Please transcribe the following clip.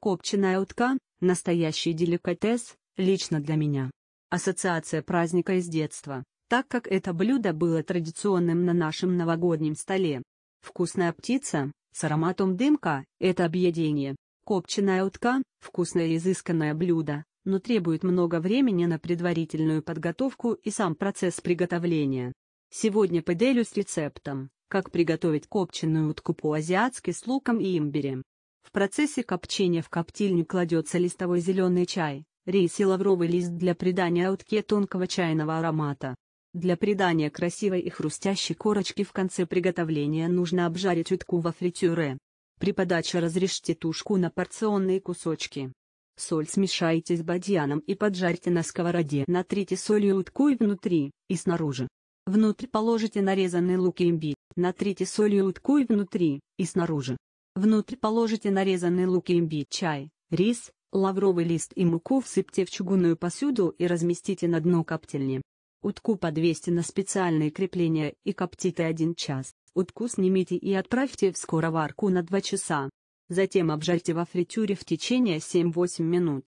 Копченая утка – настоящий деликатес, лично для меня. Ассоциация праздника из детства, так как это блюдо было традиционным на нашем новогоднем столе. Вкусная птица, с ароматом дымка – это объедение. Копченая утка – вкусное и изысканное блюдо, но требует много времени на предварительную подготовку и сам процесс приготовления. Сегодня поделюсь рецептом, как приготовить копченую утку по-азиатски с луком и имбирем. В процессе копчения в коптильню кладется листовой зеленый чай, рис и лавровый лист для придания утке тонкого чайного аромата. Для придания красивой и хрустящей корочки в конце приготовления нужно обжарить утку во фритюре. При подаче разрежьте тушку на порционные кусочки. Соль смешайте с бадьяном и поджарьте на сковороде. Натрите солью утку и внутри, и снаружи. Внутрь положите нарезанный лук и имбирь. Натрите солью утку и внутри, и снаружи. Внутрь положите нарезанный лук и имбирь, чай, рис, лавровый лист и муку всыпьте в чугунную посуду и разместите на дно коптильни. Утку подвесьте на специальные крепления и коптите 1 час. Утку снимите и отправьте в скороварку на 2 часа. Затем обжарьте во фритюре в течение 7-8 минут.